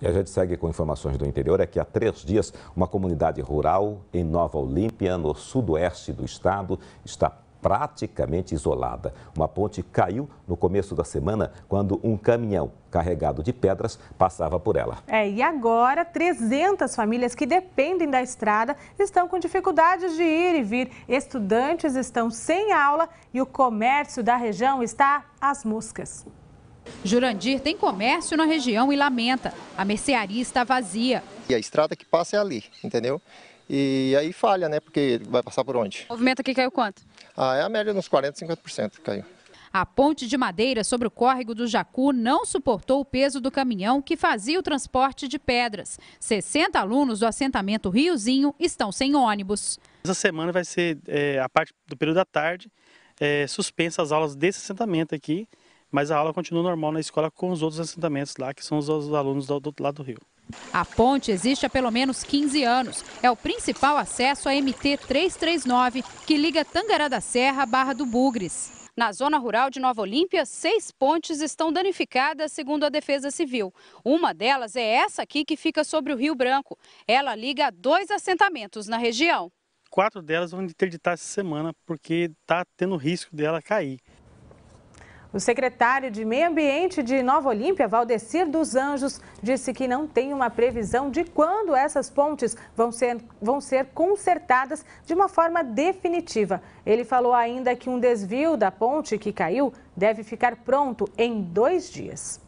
E a gente segue com informações do interior. É que há três dias, uma comunidade rural em Nova Olímpia, no sudoeste do estado, está praticamente isolada. Uma ponte caiu no começo da semana quando um caminhão carregado de pedras passava por ela. É, e agora 300 famílias que dependem da estrada estão com dificuldades de ir e vir. Estudantes estão sem aula e o comércio da região está às moscas. Jurandir tem comércio na região e lamenta. A mercearia está vazia. E a estrada que passa é ali, entendeu? E aí falha, né? Porque vai passar por onde? O movimento aqui caiu quanto? Ah, é a média nos 40, 50% caiu. A ponte de madeira sobre o córrego do Jacu não suportou o peso do caminhão que fazia o transporte de pedras. 60 alunos do assentamento Riozinho estão sem ônibus. Essa semana vai ser é, a parte do período da tarde é, suspensa as aulas desse assentamento aqui mas a aula continua normal na escola com os outros assentamentos lá, que são os, os alunos do, do lado do rio. A ponte existe há pelo menos 15 anos. É o principal acesso à MT 339, que liga Tangará da Serra à Barra do Bugres. Na zona rural de Nova Olímpia, seis pontes estão danificadas, segundo a Defesa Civil. Uma delas é essa aqui, que fica sobre o Rio Branco. Ela liga dois assentamentos na região. Quatro delas vão interditar essa semana, porque está tendo risco dela cair. O secretário de Meio Ambiente de Nova Olímpia, Valdecir dos Anjos, disse que não tem uma previsão de quando essas pontes vão ser, vão ser consertadas de uma forma definitiva. Ele falou ainda que um desvio da ponte que caiu deve ficar pronto em dois dias.